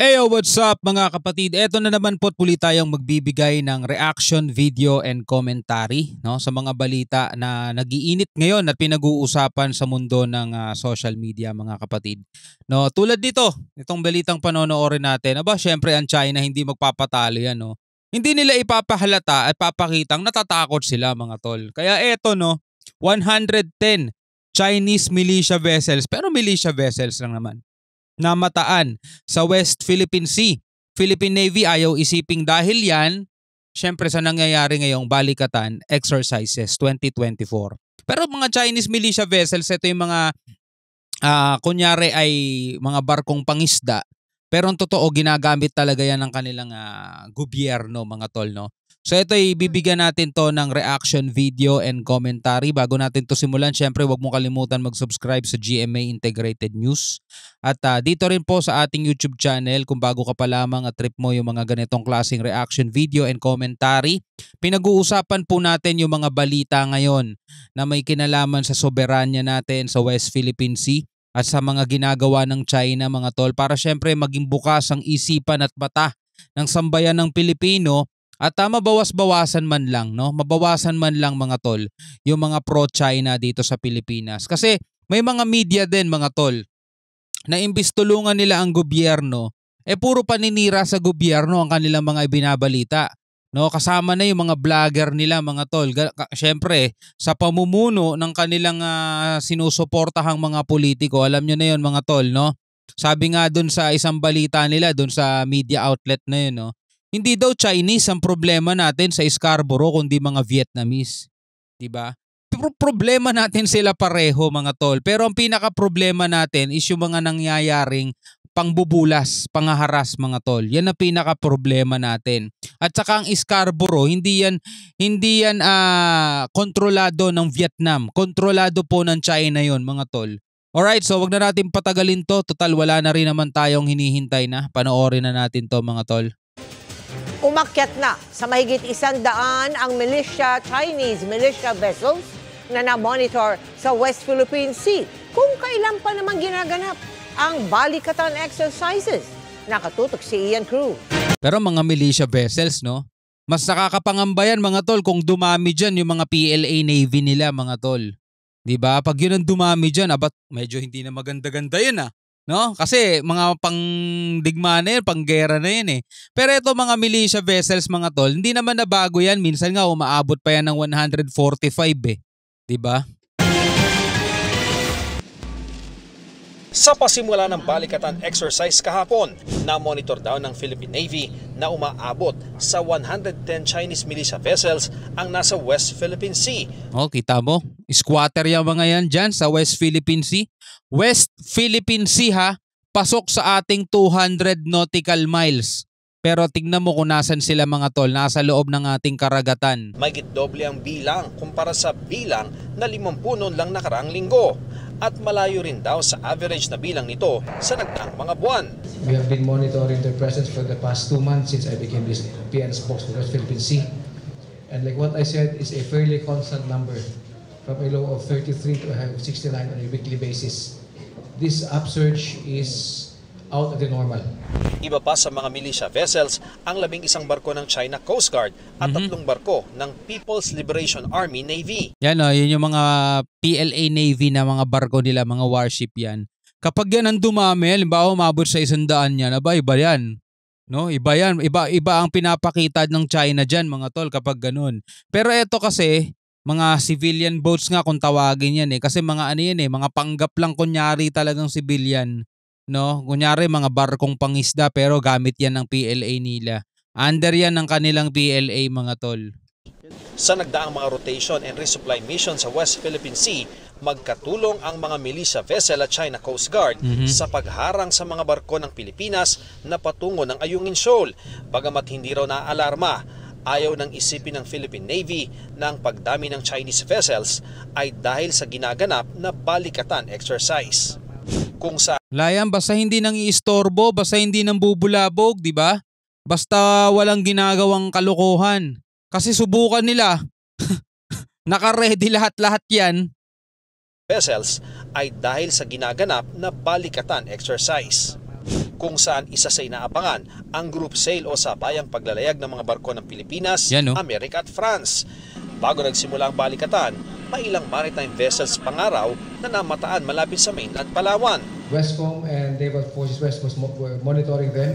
Heyo, what's up mga kapatid? Ito na naman po puli tayong magbibigay ng reaction, video and commentary no, sa mga balita na nagiinit ngayon at pinag-uusapan sa mundo ng uh, social media mga kapatid. No, tulad nito, itong balitang panonoorin natin, aba syempre ang China hindi magpapatalo yan. No? Hindi nila ipapahalata at papakitang natatakot sila mga tol. Kaya eto no, 110 Chinese militia vessels, pero militia vessels lang naman na mataan sa West Philippine Sea. Philippine Navy ayaw isiping dahil yan, syempre sa nangyayari ngayong Balikatan Exercises 2024. Pero mga Chinese militia vessels, ito yung mga uh, kunyari ay mga barkong pangisda. Pero ang totoo, ginagamit talaga yan ng kanilang uh, gobyerno, mga tol, no? So ito ibibigyan natin to ng reaction video and commentary. Bago natin to simulan, syempre huwag mong kalimutan mag-subscribe sa GMA Integrated News. At uh, dito rin po sa ating YouTube channel, kung bago ka pa lamang at trip mo yung mga ganitong klasing reaction video and commentary, pinag-uusapan po natin yung mga balita ngayon na may kinalaman sa soberanya natin sa West Philippine Sea at sa mga ginagawa ng China mga tol para syempre maging bukas ang isipan at mata ng sambayan ng Pilipino at uh, mabawas-bawasan man lang, no? Mabawasan man lang mga tol, yung mga pro-China dito sa Pilipinas. Kasi may mga media din mga tol, na imbis tulungan nila ang gobyerno, eh puro paninira sa gobyerno ang kanilang mga ibinabalita. No, kasama na 'yung mga vlogger nila, mga tol. Syempre, sa pamumuno ng kanilang uh, sinusuportahang mga politiko, alam niyo na 'yon, mga tol, no? Sabi nga doon sa isang balita nila doon sa media outlet na 'yon, no, hindi daw Chinese ang problema natin sa Scarborough kundi mga Vietnamese. 'Di ba? Pro- problema natin sila pareho mga tol. Pero ang pinaka problema natin is yung mga nangyayaring pangbubulas, pangaharas mga tol. Yan ang pinaka problema natin. At saka ang Scarborough, hindi yan hindi yan uh, kontrolado ng Vietnam. Kontrolado po ng China 'yon mga tol. Alright, so wag na natin patagalin to. Total, wala na rin naman tayong hinihintay na. Panoorin na natin to mga tol. Umakyat na sa mahigit isandaan ang militia, Chinese militia vessels na na-monitor sa West Philippine Sea kung kailan pa naman ginaganap ang balikatan exercises. Nakatutok si Ian Crew. Pero mga militia vessels, no? Mas nakakapangamba yan mga tol kung dumami dyan yung mga PLA Navy nila mga tol. 'Di ba? Pag 'yun ang dumami diyan, abat medyo hindi na maganda-ganda 'yun ah. No? Kasi mga pangdigma na yun, panggera na yun eh. Pero ito mga militia vessels mga tol, hindi naman na bago yan. Minsan nga umaabot pa yan ng 145 eh. 'Di ba? Sa pasimula ng balikatan exercise kahapon, na-monitor daw ng Philippine Navy na umaabot sa 110 Chinese militia vessels ang nasa West Philippine Sea. Oh, kita mo? Squatter yung mga yan dyan sa West Philippine Sea. West Philippine Sea ha, pasok sa ating 200 nautical miles. Pero tingnan mo kung nasan sila mga tol, nasa loob ng ating karagatan. May doble ang bilang kumpara sa bilang na 50 noon lang nakaraang linggo at malayo rin daw sa average na bilang nito sa nagdaang mga buwan. We have been monitoring their presence for the past two months since I became this PN spokesman for Philippine Sea. And like what I said, is a fairly constant number from a low of 33 to 69 on a weekly basis. This upsurge is out of the normal. Iba pa sa mga militia vessels ang labing isang barko ng China Coast Guard at mm-hmm. tatlong barko ng People's Liberation Army Navy. Yan o, ah, yun yung mga PLA Navy na mga barko nila, mga warship yan. Kapag yan ang dumami, halimbawa umabot sa isang daan yan, aba iba yan. No, iba yan. Iba, iba ang pinapakita ng China dyan mga tol kapag ganun. Pero ito kasi, mga civilian boats nga kung tawagin yan eh. Kasi mga ano yan eh, mga panggap lang kunyari talagang civilian no? Kunyari mga barkong pangisda pero gamit yan ng PLA nila. Under yan ng kanilang PLA mga tol. Sa nagdaang mga rotation and resupply mission sa West Philippine Sea, magkatulong ang mga militia vessel at China Coast Guard mm-hmm. sa pagharang sa mga barko ng Pilipinas na patungo ng Ayungin Shoal. Bagamat hindi raw naalarma, ayaw nang isipin ng Philippine Navy na ang pagdami ng Chinese vessels ay dahil sa ginaganap na balikatan exercise. Kung sa Layan, basta hindi nang iistorbo, basta hindi nang bubulabog, di ba? Basta walang ginagawang kalokohan. Kasi subukan nila. Nakaready lahat-lahat yan. Vessels ay dahil sa ginaganap na balikatan exercise kung saan isa sa inaabangan ang group sail o sabayang paglalayag ng mga barko ng Pilipinas, Yan, no? Oh. Amerika at France. Bago nagsimula ang balikatan, may ilang maritime vessels pangaraw na namataan malapit sa mainland Palawan. Westcom and Naval Forces West was mo were monitoring them,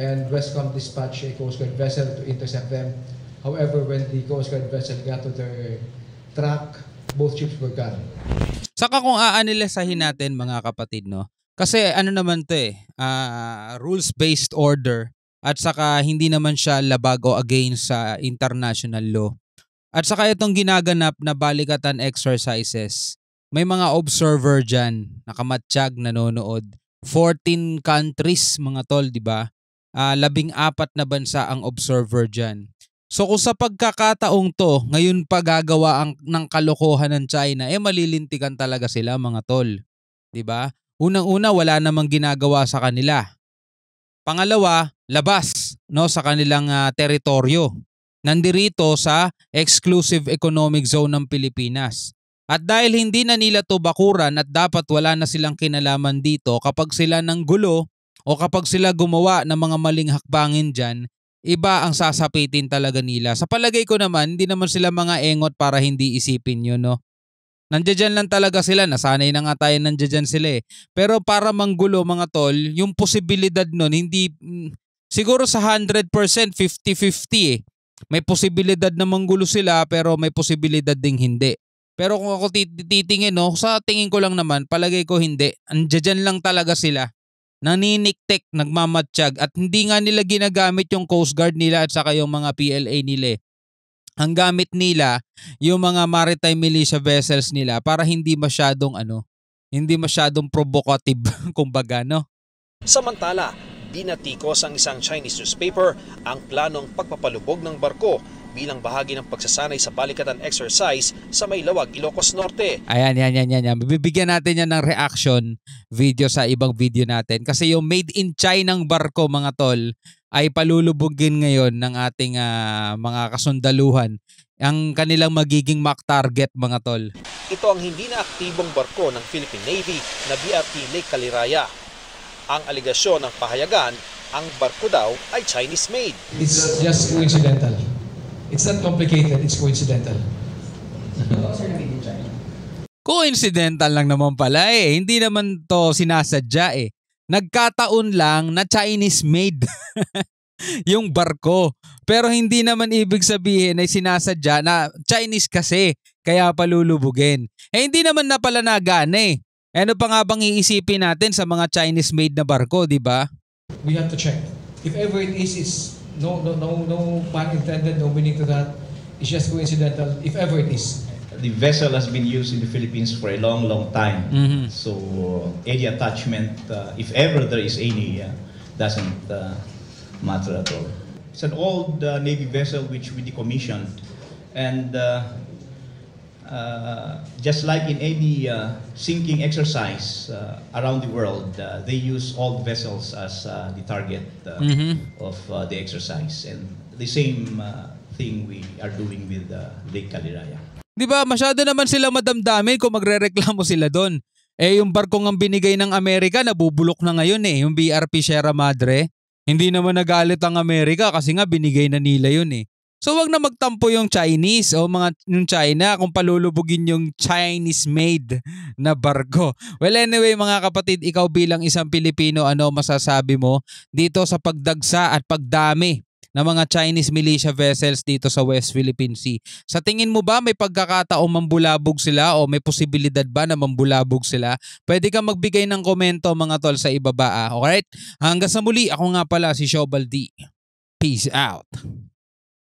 and Westcom dispatched a Coast Guard vessel to intercept them. However, when the Coast Guard vessel got to their track, both ships were gone. Saka kung aanilisahin natin mga kapatid, no? Kasi ano naman to eh, uh, rules-based order at saka hindi naman siya labago against sa international law. At saka itong ginaganap na balikatan exercises may mga observer dyan, nakamatsyag, nanonood. 14 countries mga tol, di ba? Uh, ah, labing apat na bansa ang observer dyan. So kung sa pagkakataong to, ngayon pa gagawa ang, ng kalokohan ng China, eh malilintikan talaga sila mga tol. ba? Diba? Unang-una, wala namang ginagawa sa kanila. Pangalawa, labas no sa kanilang uh, teritoryo. Nandirito sa exclusive economic zone ng Pilipinas. At dahil hindi na nila to bakuran at dapat wala na silang kinalaman dito kapag sila ng gulo o kapag sila gumawa ng mga maling hakbangin dyan, iba ang sasapitin talaga nila. Sa palagay ko naman, hindi naman sila mga engot para hindi isipin yun, no? Nandiyan lang talaga sila, nasanay na nga tayo nandiyan sila eh. Pero para manggulo mga tol, yung posibilidad nun, hindi, mm, siguro sa 100%, 50-50 eh. May posibilidad na manggulo sila pero may posibilidad ding hindi. Pero kung ako titingin, no, sa tingin ko lang naman, palagay ko hindi. Andiyan lang talaga sila. Naniniktik, nagmamatsyag at hindi nga nila ginagamit yung Coast Guard nila at saka yung mga PLA nila. Eh. Ang gamit nila, yung mga maritime militia vessels nila para hindi masyadong ano, hindi masyadong provocative, kumbaga, no? Samantala, dinatikos ang isang Chinese newspaper ang planong pagpapalubog ng barko bilang bahagi ng pagsasanay sa balikatan exercise sa Maylawag, Ilocos Norte. Ayan, yan, yan, yan, yan. Bibigyan natin yan ng reaction video sa ibang video natin kasi yung made in China ng barko mga tol ay palulubugin ngayon ng ating uh, mga kasundaluhan ang kanilang magiging mock target mga tol. Ito ang hindi na aktibong barko ng Philippine Navy na BRP Lake Caliraya. Ang aligasyon ng pahayagan, ang barko daw ay Chinese-made. It's just coincidental. It's not complicated, it's coincidental. coincidental lang naman pala eh. Hindi naman to sinasadya eh. Nagkataon lang na Chinese made yung barko. Pero hindi naman ibig sabihin ay sinasadya na Chinese kasi kaya palulubugin. Eh hindi naman na pala nagana eh. Ano pa nga bang iisipin natin sa mga Chinese made na barko, di ba? We have to check. If ever it is, is no, no, no, no pun intended, no meaning to that. It's just coincidental, if ever it is. The vessel has been used in the Philippines for a long, long time. Mm -hmm. So uh, any attachment, uh, if ever there is any, uh, doesn't uh, matter at all. It's an old uh, Navy vessel which we decommissioned, and uh, uh, just like in any uh, sinking exercise uh, around the world, uh, they use old vessels as uh, the target uh, mm-hmm. of uh, the exercise. And the same uh, thing we are doing with uh, Lake Kaliraya. Di ba, masyado naman sila madamdamin kung magrereklamo sila doon. Eh yung barko ang binigay ng Amerika nabubulok na ngayon eh, yung BRP Sierra Madre. Hindi naman nagalit ang Amerika kasi nga binigay na nila yun eh. So wag na magtampo yung Chinese o mga yung China kung palulubugin yung Chinese made na barko. Well anyway mga kapatid, ikaw bilang isang Pilipino ano masasabi mo dito sa pagdagsa at pagdami ng mga Chinese militia vessels dito sa West Philippine Sea. Sa tingin mo ba may pagkakataong mambulabog sila o may posibilidad ba na mambulabog sila? Pwede kang magbigay ng komento mga tol sa ibaba. Ah. Alright? Hanggang sa muli, ako nga pala si Shobal Peace out.